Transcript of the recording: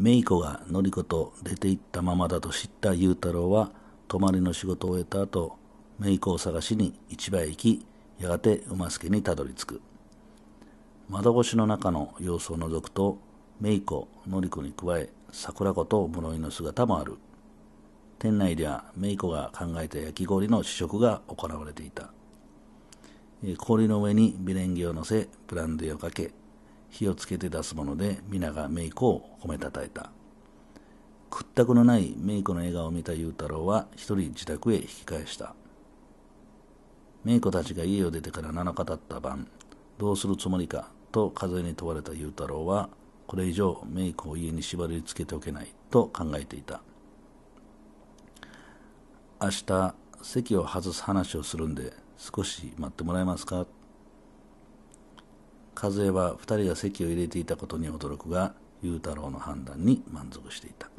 めい子がのりこと出て行ったままだと知った雄太郎は泊まりの仕事を終えた後メイ子を探しに市場へ行きやがて馬助にたどり着く窓越しの中の様子を覗くとめい子典子に加え桜子と室井の姿もある店内ではめい子が考えた焼き氷の試食が行われていた氷の上にビレンゲを乗せブランデーをかけ火をつけて出すもので皆がイ子を褒めたたえた屈託のないイ子の笑顔を見た雄太郎は一人自宅へ引き返したイ子たちが家を出てから7日経った晩どうするつもりかと風に問われた雄太郎はこれ以上イ子を家に縛りつけておけないと考えていた明日席を外す話をするんで少し待ってもらえますか和江は二人が席を入れていたことに驚くが、雄太郎の判断に満足していた。